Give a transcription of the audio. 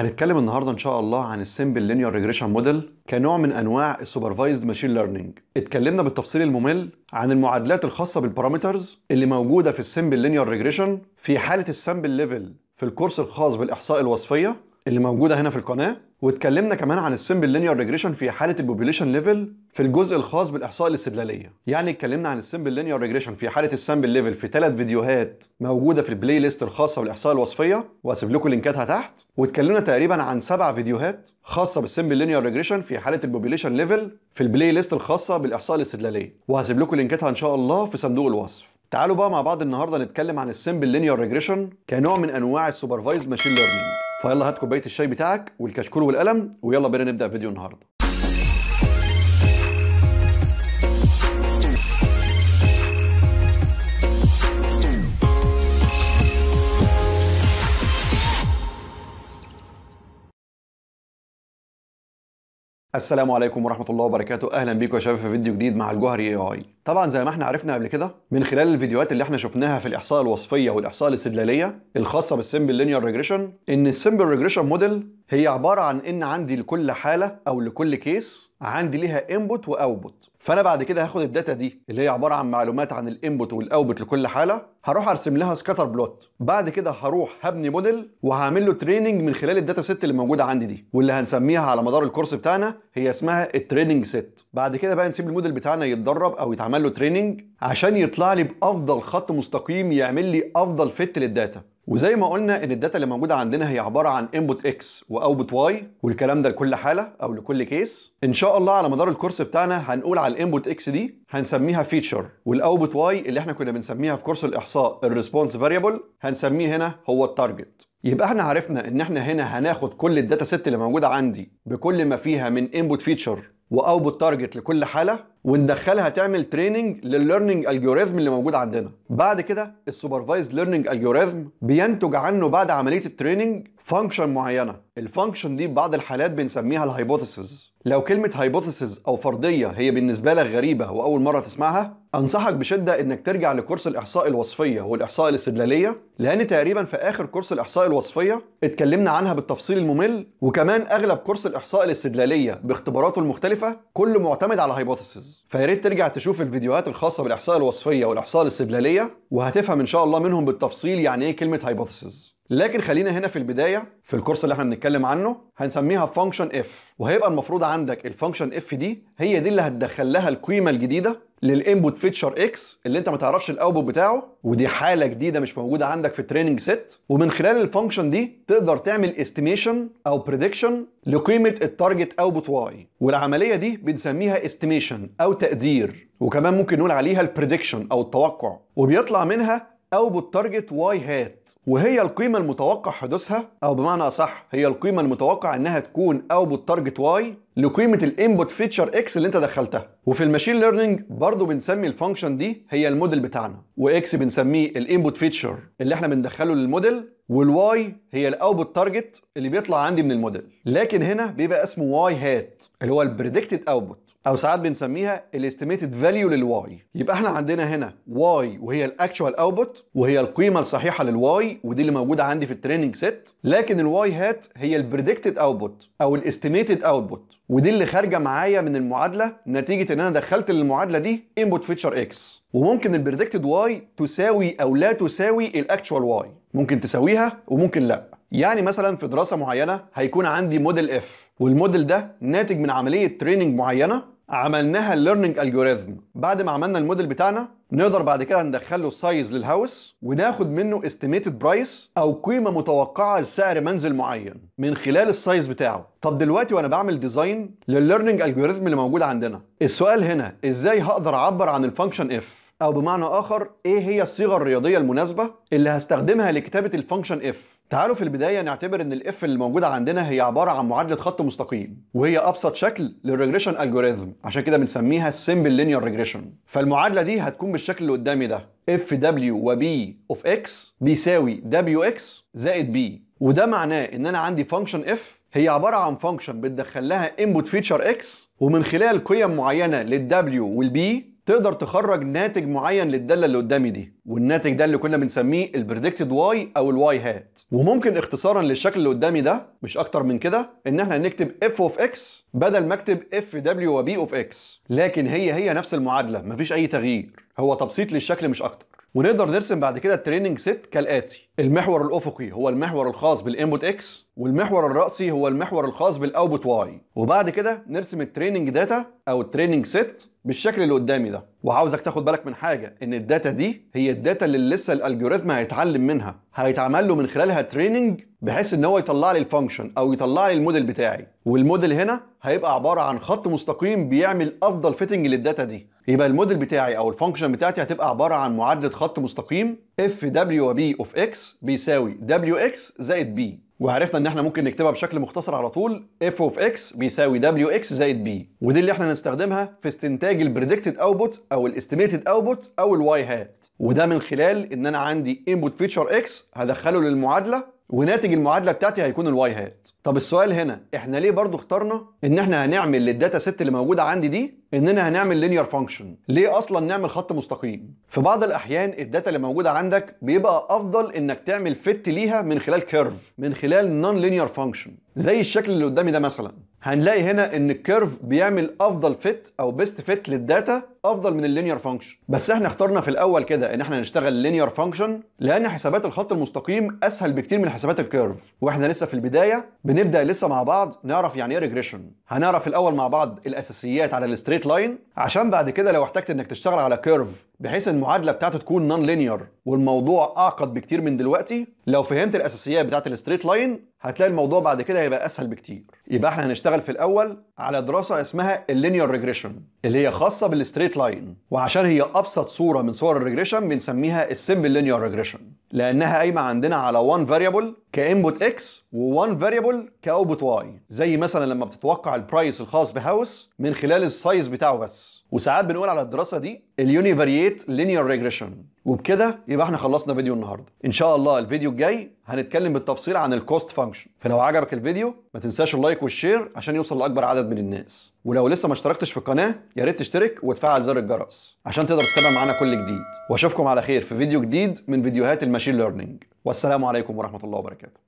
هنتكلم النهارده ان شاء الله عن السيمبل لينير ريجريشن موديل كنوع من انواع السوبرفايزد ماشين ليرنينج اتكلمنا بالتفصيل الممل عن المعادلات الخاصه بالبارامترز اللي موجوده في السيمبل لينير ريجريشن في حاله السامبل ليفل في الكورس الخاص بالاحصاء الوصفيه اللي موجوده هنا في القناه واتكلمنا كمان عن السمبل لينير ريجريشن في حاله البوبوليشن ليفل في الجزء الخاص بالاحصاء الاستدلاليه يعني اتكلمنا عن السمبل لينير ريجريشن في حاله السامبل ليفل في ثلاث فيديوهات موجوده في البلاي ليست الخاصه بالاحصاء الوصفيه وهسيب لكم لينكاتها تحت واتكلمنا تقريبا عن سبع فيديوهات خاصه بالسمبل لينير ريجريشن في حاله البوبوليشن ليفل في البلاي ليست الخاصه بالاحصاء الاستدلاليه وهسيب لكم لينكاتها ان شاء الله في صندوق الوصف تعالوا بقى مع بعض النهارده نتكلم عن السيمبل لينير ريجريشن كنوع من انواع السوبرفايزد ماشين ليرنينج فيلا هات كوبايه الشاي بتاعك والكشكول والقلم ويلا بينا نبدا فيديو النهارده السلام عليكم ورحمه الله وبركاته اهلا بيكم يا شباب في فيديو جديد مع الجوهري اي اي طبعا زي ما احنا عرفنا قبل كده من خلال الفيديوهات اللي احنا شفناها في الاحصاء الوصفيه والاحصاء الاستدلاليه الخاصه بالسيمبل لينير ريجريشن ان السيمبل ريجريشن موديل هي عبارة عن إن عندي لكل حالة أو لكل كيس عندي ليها انبوت واوتبوت فانا بعد كده هاخد الداتا دي اللي هي عباره عن معلومات عن الانبوت والاوتبوت لكل حاله هروح ارسم لها سكاتر بلوت بعد كده هروح هبني موديل وهعمل له تريننج من خلال الداتا سيت اللي موجوده عندي دي واللي هنسميها على مدار الكورس بتاعنا هي اسمها التريننج سيت بعد كده بقى نسيب الموديل بتاعنا يتدرب او يتعمل له تريننج عشان يطلع لي بافضل خط مستقيم يعمل لي افضل فت للداتا وزي ما قلنا ان الداتا اللي موجوده عندنا هي عباره عن انبوت اكس واوتبوت واي والكلام ده لكل حاله او لكل كيس ان شاء الله على مدار الكورس بتاعنا هنقول على الانبوت اكس دي هنسميها فيتشر والاوتبوت واي اللي احنا كنا بنسميها في كورس الاحصاء الريسبونس فاريبل هنسميه هنا هو التارجت يبقى احنا عرفنا ان احنا هنا هناخد كل الداتا ست اللي موجوده عندي بكل ما فيها من انبوت فيتشر واوتبوت تارجت لكل حاله وندخلها تعمل تريننج للليرنينج الجوريزم اللي موجود عندنا بعد كده السوبرفايز ليرنينج الجوريزم بينتج عنه بعد عمليه التريننج فانكشن معينه الفانكشن دي بعض الحالات بنسميها الهايبوثيسز لو كلمه هايبوثيسز او فرضيه هي بالنسبه لك غريبه واول مره تسمعها انصحك بشده انك ترجع لكورس الاحصاء الوصفيه والاحصاء الاستدلاليه لان تقريبا في اخر كورس الاحصاء الوصفيه اتكلمنا عنها بالتفصيل الممل وكمان اغلب كورس الاحصاء الاستدلاليه باختباراته المختلفه كله معتمد على هايبوثيسز فيا ريت ترجع تشوف الفيديوهات الخاصه بالاحصاء الوصفيه والاحصاء الاستدلاليه وهتفهم ان شاء الله منهم بالتفصيل يعني ايه كلمه هايبوثيسز لكن خلينا هنا في البدايه في الكورس اللي احنا بنتكلم عنه هنسميها فانكشن اف وهيبقى المفروض عندك الفانكشن اف دي هي دي اللي هتدخل لها القيمه الجديده للانبوت فيتشر اكس اللي انت ما تعرفش الاوتبوت بتاعه ودي حاله جديده مش موجوده عندك في التريننج سيت ومن خلال الفانكشن دي تقدر تعمل استيميشن او بريدكشن لقيمه التارجت اوتبوت واي والعمليه دي بنسميها استيميشن او تقدير وكمان ممكن نقول عليها البريدكشن او التوقع وبيطلع منها أو بالتارجت واي هات وهي القيمة المتوقع حدوثها أو بمعنى أصح هي القيمة المتوقع إنها تكون أو بالتارجت واي لقيمة الانبوت فيتشر اكس اللي أنت دخلتها وفي الماشين ليرنينج برضه بنسمي الفانكشن دي هي الموديل بتاعنا واكس بنسميه الانبوت فيتشر اللي احنا بندخله للموديل والواي هي الاوتبوت تارجت اللي بيطلع عندي من الموديل لكن هنا بيبقى اسمه واي هات اللي هو البريدكتد اوتبوت او ساعات بنسميها الاستيميتد فاليو للواي يبقى احنا عندنا هنا واي وهي الاكشوال اوتبوت وهي القيمه الصحيحه للواي ودي اللي موجوده عندي في التريننج سيت لكن الواي هات هي البريدكتد اوتبوت او الاستيميتد اوتبوت ودي اللي خارجه معايا من المعادله نتيجه ان انا دخلت للمعادله دي انبوت فيتشر اكس وممكن البريدكتد واي تساوي او لا تساوي الاكشوال واي ممكن تساويها وممكن لا يعني مثلا في دراسه معينه هيكون عندي موديل اف والموديل ده ناتج من عمليه تريننج معينه عملناها الليرنينج الجوريزم بعد ما عملنا الموديل بتاعنا نقدر بعد كده ندخل له سايز للهاوس وناخد منه استيميتد برايس او قيمه متوقعه لسعر منزل معين من خلال السايز بتاعه طب دلوقتي وانا بعمل ديزاين للليرنينج الجوريزم اللي موجود عندنا السؤال هنا ازاي هقدر اعبر عن الفانكشن اف او بمعنى اخر ايه هي الصيغه الرياضيه المناسبه اللي هستخدمها لكتابه الفانكشن اف تعالوا في البداية نعتبر ان الاف اللي موجودة عندنا هي عبارة عن معادلة خط مستقيم وهي ابسط شكل للريجريشن الجوريزم عشان كده بنسميها السيمبل لينير ريجريشن فالمعادلة دي هتكون بالشكل اللي قدامي ده اف دبليو وبي اوف اكس بيساوي دبليو اكس زائد بي وده معناه ان انا عندي فانكشن اف هي عبارة عن فانكشن بتدخل لها انبوت فيتشر اكس ومن خلال قيم معينة للدبليو والبي تقدر تخرج ناتج معين للداله اللي قدامي دي والناتج ده اللي كنا بنسميه البريدكتد واي او الواي هات وممكن اختصارا للشكل اللي قدامي ده مش اكتر من كده ان احنا نكتب اف اوف اكس بدل ما اكتب اف دبليو وبي اوف اكس لكن هي هي نفس المعادله مفيش اي تغيير هو تبسيط للشكل مش اكتر ونقدر نرسم بعد كده التريننج سيت كالاتي المحور الافقي هو المحور الخاص بالانبوت اكس والمحور الراسي هو المحور الخاص بالاوتبوت واي وبعد كده نرسم التريننج داتا او التريننج سيت بالشكل اللي قدامي ده وعاوزك تاخد بالك من حاجه ان الداتا دي هي الداتا اللي لسه الالجوريثم هيتعلم منها هيتعمل له من خلالها تريننج بحيث ان هو يطلع لي الفانكشن او يطلع لي الموديل بتاعي والموديل هنا هيبقى عباره عن خط مستقيم بيعمل افضل فيتنج للداتا دي يبقى الموديل بتاعي او الفانكشن بتاعتي هتبقى عباره عن معادله خط مستقيم اف دبليو بي اوف اكس بيساوي دبليو اكس زائد بي وعرفنا ان احنا ممكن نكتبها بشكل مختصر على طول اف اوف اكس بيساوي دبليو اكس زائد بي ودي اللي احنا نستخدمها في استنتاج البريدكتد اوتبوت او الاستيميتد اوتبوت او الواي هات وده من خلال ان انا عندي انبوت فيتشر اكس هدخله للمعادله وناتج المعادله بتاعتي هيكون الواي هات طب السؤال هنا احنا ليه برضو اخترنا ان احنا هنعمل للداتا ست اللي موجوده عندي دي اننا هنعمل لينير فانكشن ليه اصلا نعمل خط مستقيم في بعض الاحيان الداتا اللي موجوده عندك بيبقى افضل انك تعمل فت ليها من خلال كيرف من خلال نون لينير فانكشن زي الشكل اللي قدامي ده مثلا هنلاقي هنا ان الكيرف بيعمل افضل فت او بيست فت للداتا افضل من اللينير فانكشن بس احنا اخترنا في الاول كده ان احنا نشتغل لينير فانكشن لان حسابات الخط المستقيم اسهل بكتير من حسابات الكيرف واحنا لسه في البدايه بنبدا لسه مع بعض نعرف يعني ايه ريجريشن هنعرف الاول مع بعض الاساسيات على الستريت لاين عشان بعد كده لو احتجت انك تشتغل على كيرف بحيث المعادله بتاعته تكون نون لينير والموضوع اعقد بكتير من دلوقتي لو فهمت الاساسيات بتاعه الستريت لاين هتلاقي الموضوع بعد كده هيبقى اسهل بكتير يبقى احنا هنشتغل في الاول على دراسه اسمها اللينير ريجريشن اللي هي خاصه بالستريت لاين وعشان هي ابسط صوره من صور الريجريشن بنسميها السمبل لينير ريجريشن لانها قايمه عندنا على 1 فاريبل كانبوت اكس و1 فاريبل كاوبوت واي زي مثلا لما بتتوقع البرايس الخاص بهاوس من خلال السايز بتاعه بس وساعات بنقول على الدراسه دي اليونيفارييت لينير ريجريشن وبكده يبقى احنا خلصنا فيديو النهارده ان شاء الله الفيديو الجاي هنتكلم بالتفصيل عن الكوست فانكشن فلو عجبك الفيديو ما تنساش اللايك والشير عشان يوصل لاكبر عدد من الناس ولو لسه ما اشتركتش في القناه يا ريت تشترك وتفعل زر الجرس عشان تقدر تتابع معانا كل جديد واشوفكم على خير في فيديو جديد من فيديوهات الماشين ليرنينج والسلام عليكم ورحمه الله وبركاته